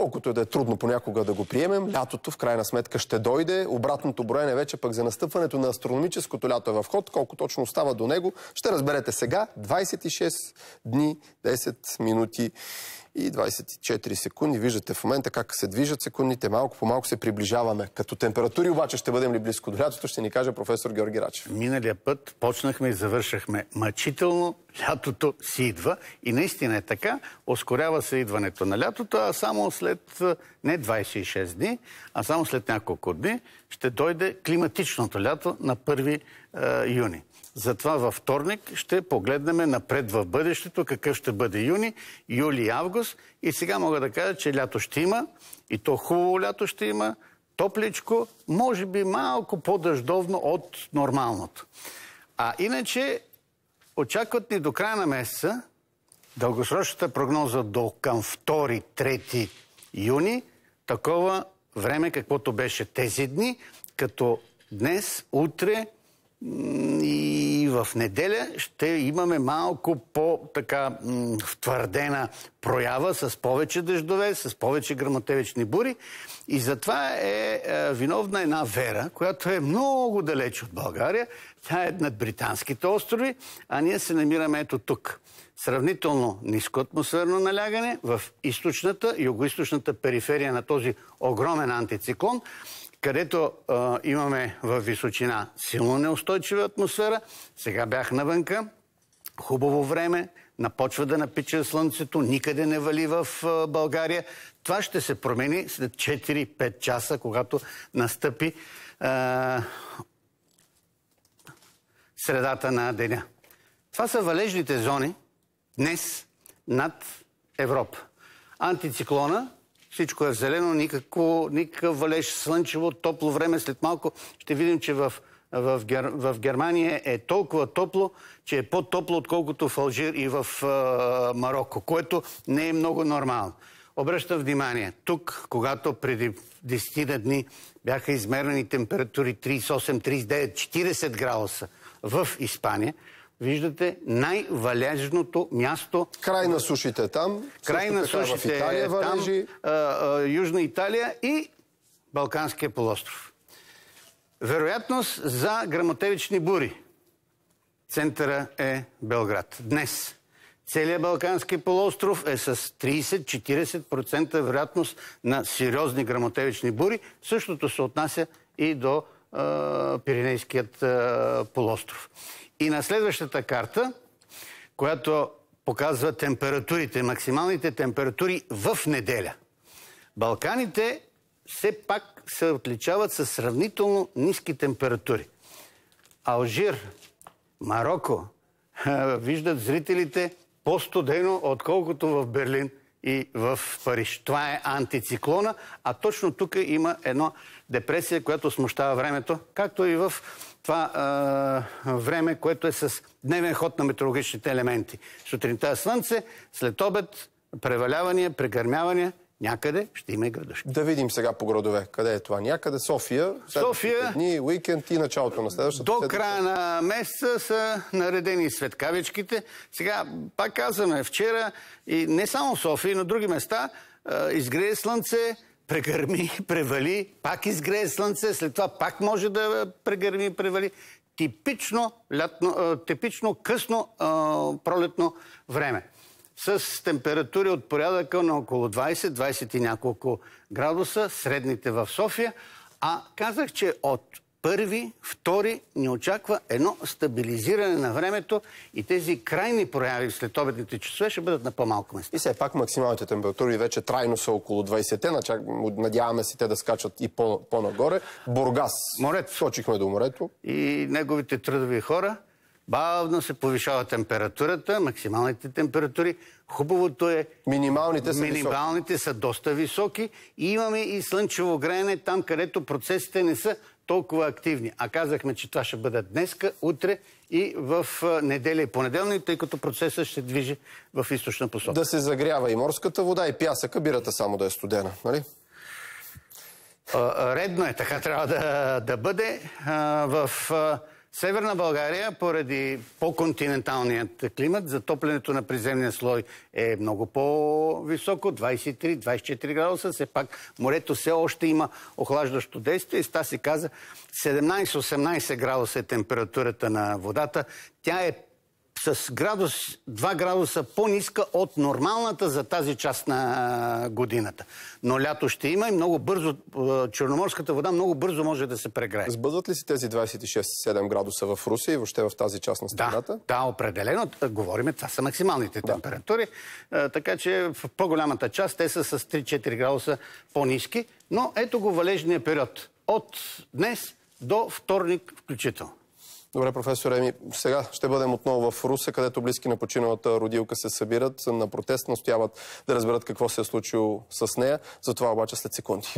колкото е да е трудно понякога да го приемем, лятото в крайна сметка ще дойде. Обратното броене вече пък за настъпването на астрономическото лято е в ход. Колко точно остава до него, ще разберете сега. 26 дни, 10 минути и 24 секунди. Виждате в момента как се движат секундите, малко по малко се приближаваме. Като температури обаче ще бъдем ли близко до лятото, ще ни каже професор Георги Рачев. Миналия път почнахме и завършахме мъчително, лятото си идва и наистина е така, ускорява се идването на лятото, а само след не 26 дни, а само след няколко дни ще дойде климатичното лято на 1 е, юни. Затова във вторник ще погледнем напред в бъдещето, какъв ще бъде юни, юли и август. И сега мога да кажа, че лято ще има, и то хубаво лято ще има, топличко, може би малко по-дъждовно от нормалното. А иначе очакват ни до края на месеца дългосрочната прогноза до към 2-3 юни, такова време, каквото беше тези дни, като днес, утре и в неделя ще имаме малко по-така твърдена проява с повече дъждове, с повече грамотевични бури. И затова е, е, виновна една вера, която е много далеч от България. Тя е над британските острови, а ние се намираме ето тук. Сравнително ниско атмосферно налягане в източната, юго-источната периферия на този огромен антициклон където имаме в височина силно неустойчива атмосфера, сега бях навънка, хубаво време, напочва да напича слънцето, никъде не вали в България. Това ще се промени след 4-5 часа, когато настъпи а, средата на деня. Това са валежните зони днес над Европа. Антициклона, всичко е в зелено, никакво, никакъв валеж, слънчево, топло време. След малко ще видим, че в в, Гер... в Германия е толкова топло, че е по-топло, отколкото в Алжир и в а, Марокко, което не е много нормално. Обръщам внимание, тук, когато преди 10 дни бяха измерени температури 38, 39, 40 градуса в Испания, виждате най-валежното място. Край на сушите там. Край на сушите в Италия, там, Южна Италия и Балканския полуостров. Вероятност за грамотевични бури. Центъра е Белград. Днес целият Балкански полуостров е с 30-40% вероятност на сериозни грамотевични бури. Същото се отнася и до е, Пиренейският е, полуостров. И на следващата карта, която показва температурите, максималните температури в неделя. Балканите все пак се отличават с сравнително ниски температури. Алжир, Марокко, виждат зрителите по-студено, отколкото в Берлин и в Париж. Това е антициклона, а точно тук има едно депресия, която смущава времето, както и в това е, време, което е с дневен ход на метеорологичните елементи. Сутринта е слънце, след обед превалявания, прегърмявания Някъде ще има и градушки. Да видим сега по градове. Къде е това? Някъде София. София. Дни, уикенд и началото на следващата. До края на месеца са наредени светкавичките. Сега, пак казваме, вчера и не само София, но други места изгрее слънце, прегърми, превали, пак изгрее слънце, след това пак може да прегърми, превали. Типично, лятно, типично късно пролетно време с температури от порядъка на около 20-20 и няколко градуса, средните в София. А казах, че от първи, втори ни очаква едно стабилизиране на времето и тези крайни прояви след обедните часове ще бъдат на по-малко места. И все пак максималните температури вече трайно са около 20-те, надяваме се те да скачат и по-нагоре. Бургас. Морец. Сочихме до морето. И неговите трудови хора – Бавно се повишава температурата, максималните температури. Хубавото е... Минималните са Минималните високи. са доста високи. И имаме и слънчево греене там, където процесите не са толкова активни. А казахме, че това ще бъде днеска, утре и в неделя и понеделник, тъй като процесът ще движи в източна посока. Да се загрява и морската вода, и пясъка, бирата само да е студена, нали? Редно е, така трябва да, да бъде. В Северна България, поради по-континенталният климат, затоплянето на приземния слой е много по-високо, 23-24 градуса. Все пак морето все още има охлаждащо действие. И ста си каза, 17-18 градуса е температурата на водата. Тя е с градус, 2 градуса по-ниска от нормалната за тази част на годината. Но лято ще има и много бързо, черноморската вода много бързо може да се прегрее. Сбъдват ли си тези 26-7 градуса в Русия и въобще в тази част на страната? Да, да определено. Говориме, това са максималните да. температури. Така че в по-голямата част те са с 3-4 градуса по ниски Но ето го валежния период. От днес до вторник включително. Добре, професор Еми, сега ще бъдем отново в Руса, където близки на починалата родилка се събират на протест, настояват да разберат какво се е случило с нея. За това обаче след секунди.